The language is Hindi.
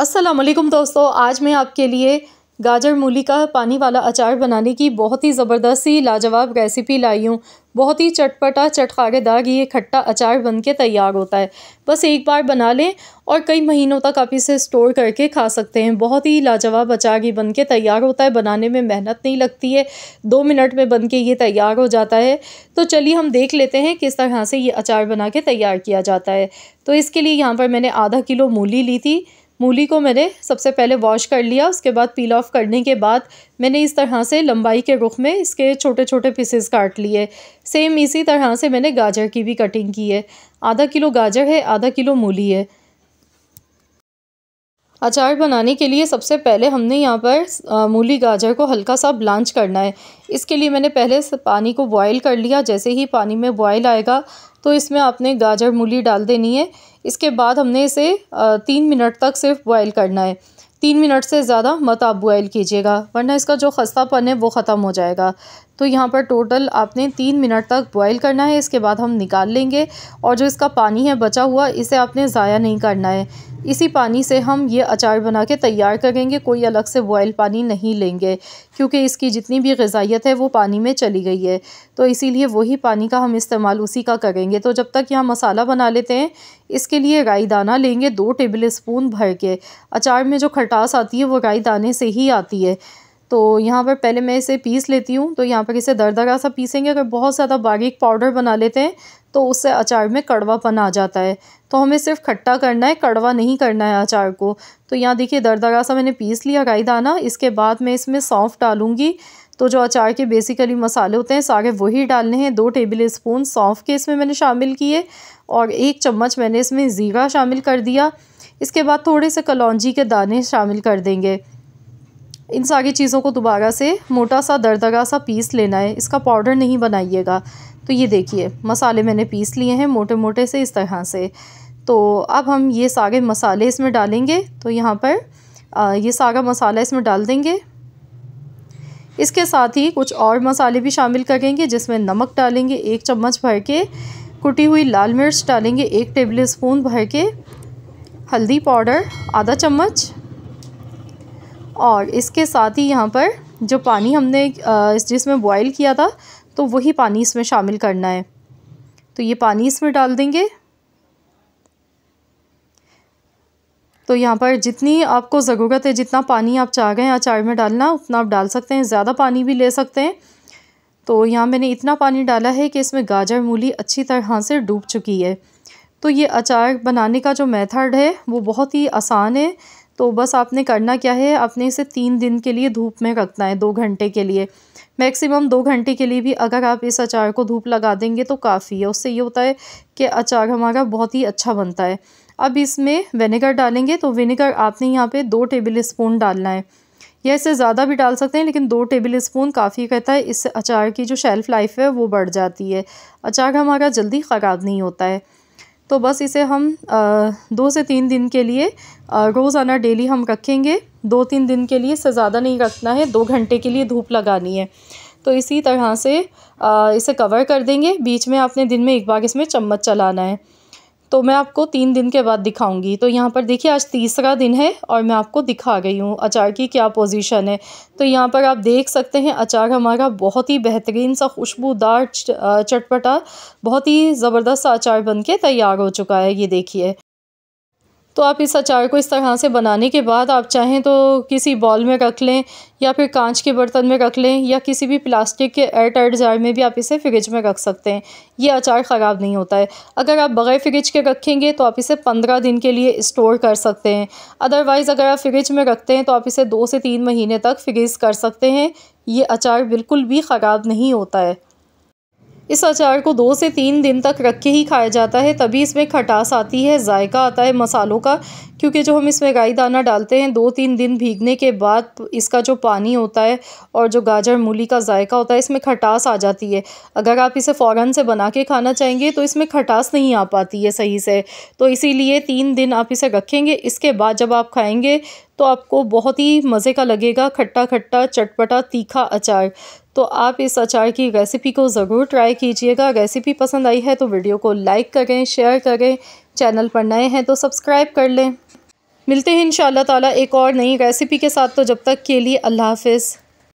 असलम दोस्तों आज मैं आपके लिए गाजर मूली का पानी वाला अचार बनाने की बहुत ही ज़बरदस्त सी लाजवाब रेसिपी लाई हूँ बहुत ही चटपटा चटखारेदार ये खट्टा अचार बन के तैयार होता है बस एक बार बना लें और कई महीनों तक आप इसे स्टोर करके खा सकते हैं बहुत ही लाजवाब अचार ये बन के तैयार होता है बनाने में मेहनत नहीं लगती है दो मिनट में बन के ये तैयार हो जाता है तो चलिए हम देख लेते हैं किस तरह से ये अचार बना के तैयार किया जाता है तो इसके लिए यहाँ पर मैंने आधा किलो मूली ली थी मूली को मैंने सबसे पहले वॉश कर लिया उसके बाद पील ऑफ करने के बाद मैंने इस तरह से लंबाई के रुख में इसके छोटे छोटे पीसेस काट लिए सेम इसी तरह से मैंने गाजर की भी कटिंग की है आधा किलो गाजर है आधा किलो मूली है अचार बनाने के लिए सबसे पहले हमने यहाँ पर मूली गाजर को हल्का सा ब्लांच करना है इसके लिए मैंने पहले पानी को बॉयल कर लिया जैसे ही पानी में बॉयल आएगा तो इसमें आपने गाजर मूली डाल देनी है इसके बाद हमने इसे तीन मिनट तक सिर्फ बॉयल करना है तीन मिनट से ज़्यादा मत आप बॉयल कीजिएगा वरना इसका जो खस्तापन है वो ख़त्म हो जाएगा तो यहाँ पर टोटल आपने तीन मिनट तक बॉईल करना है इसके बाद हम निकाल लेंगे और जो इसका पानी है बचा हुआ इसे आपने ज़ाया नहीं करना है इसी पानी से हम ये अचार बना के तैयार करेंगे कोई अलग से बॉयल पानी नहीं लेंगे क्योंकि इसकी जितनी भी गजाइत है वो पानी में चली गई है तो इसीलिए वही पानी का हम इस्तेमाल उसी का करेंगे तो जब तक यहाँ मसाला बना लेते हैं इसके लिए राई दाना लेंगे दो टेबल स्पून भर के अचार में जो खटास आती है वो राई दाने से ही आती है तो यहाँ पर पहले मैं इसे पीस लेती हूँ तो यहाँ पर इसे दरदरा सा पीसेंगे अगर बहुत ज़्यादा बारीक पाउडर बना लेते हैं तो उससे अचार में कड़वापन आ जाता है तो हमें सिर्फ खट्टा करना है कड़वा नहीं करना है अचार को तो यहाँ देखिए दरदरा सा मैंने पीस लिया राई दाना इसके बाद मैं इसमें सौंफ डालूँगी तो जो अचार के बेसिकली मसाले होते हैं सारे वही डालने हैं दो टेबल स्पून सौंफ के इसमें मैंने शामिल किए और एक चम्मच मैंने इसमें ज़ीरा शामिल कर दिया इसके बाद थोड़े से कलौजी के दाने शामिल कर देंगे इन सारी चीज़ों को दोबारा से मोटा सा दरदगा सा पीस लेना है इसका पाउडर नहीं बनाइएगा तो ये देखिए मसाले मैंने पीस लिए हैं मोटे मोटे से इस तरह से तो अब हम ये सारे मसाले इसमें डालेंगे तो यहाँ पर आ, ये सारा मसाला इसमें डाल देंगे इसके साथ ही कुछ और मसाले भी शामिल करेंगे जिसमें नमक डालेंगे एक चम्मच भर के कुटी हुई लाल मिर्च डालेंगे एक टेबल स्पून भर के हल्दी पाउडर आधा चम्मच और इसके साथ ही यहाँ पर जो पानी हमने जिसमें बॉयल किया था तो वही पानी इसमें शामिल करना है तो ये पानी इसमें डाल देंगे तो यहाँ पर जितनी आपको ज़रूरत है जितना पानी आप चाह रहे हैं अचार में डालना उतना आप डाल सकते हैं ज़्यादा पानी भी ले सकते हैं तो यहाँ मैंने इतना पानी डाला है कि इसमें गाजर मूली अच्छी तरह से डूब चुकी है तो ये अचार बनाने का जो मेथड है वो बहुत ही आसान है तो बस आपने करना क्या है आपने इसे तीन दिन के लिए धूप में रखना है दो घंटे के लिए मैक्सिमम दो घंटे के लिए भी अगर आप इस अचार को धूप लगा देंगे तो काफ़ी है उससे ये होता है कि अचार हमारा बहुत ही अच्छा बनता है अब इसमें विनेगर डालेंगे तो विनेगर आपने यहाँ पे दो टेबल स्पून डालना है या इससे ज़्यादा भी डाल सकते हैं लेकिन दो टेबल स्पून काफ़ी कहता है इससे अचार की जो शेल्फ़ लाइफ है वो बढ़ जाती है अचार हमारा जल्दी ख़राब नहीं होता है तो बस इसे हम दो से तीन दिन के लिए रोज़ाना डेली हम रखेंगे दो तीन दिन के लिए इससे ज़्यादा नहीं रखना है दो घंटे के लिए धूप लगानी है तो इसी तरह से इसे कवर कर देंगे बीच में आपने दिन में एक बार इसमें चम्मच चलाना है तो मैं आपको तीन दिन के बाद दिखाऊंगी तो यहाँ पर देखिए आज तीसरा दिन है और मैं आपको दिखा गई हूँ अचार की क्या पोजीशन है तो यहाँ पर आप देख सकते हैं अचार हमारा बहुत ही बेहतरीन सा खुशबूदार चटपटा बहुत ही ज़बरदस्त सा अचार बन के तैयार हो चुका है ये देखिए तो आप इस अचार को इस तरह से बनाने के बाद आप चाहें तो किसी बॉल में रख लें या फिर कांच के बर्तन में रख लें या किसी भी प्लास्टिक के एयर टाइट जार में भी आप इसे फ्रिज में रख सकते हैं ये अचार ख़राब नहीं होता है अगर आप बगैर फ्रिज के रखेंगे तो आप इसे पंद्रह दिन के लिए स्टोर कर सकते हैं अदरवाइज़ अगर आप फ्रिज में रखते हैं तो आप इसे दो से तीन महीने तक फ्रिज कर सकते हैं ये अचार बिल्कुल भी ख़राब नहीं होता है इस अचार को दो से तीन दिन तक रख के ही खाया जाता है तभी इसमें खटास आती है जायका आता है मसालों का क्योंकि जो हम इसमें राई दाना डालते हैं दो तीन दिन भीगने के बाद इसका जो पानी होता है और जो गाजर मूली का जायका होता है इसमें खटास आ जाती है अगर आप इसे फ़ौर से बना के खाना चाहेंगे तो इसमें खटास नहीं आ पाती है सही से तो इसीलिए तीन दिन आप इसे रखेंगे इसके बाद जब आप खाएँगे तो आपको बहुत ही मज़े का लगेगा खट्टा खट्टा चटपटा तीखा अचार तो आप इस अचार की रेसिपी को ज़रूर ट्राई कीजिएगा रेसिपी पसंद आई है तो वीडियो को लाइक करें शेयर करें चैनल पर नए हैं तो सब्सक्राइब कर लें मिलते हैं इन ताला एक और नई रेसिपी के साथ तो जब तक के लिए अल्लाह हाफिज़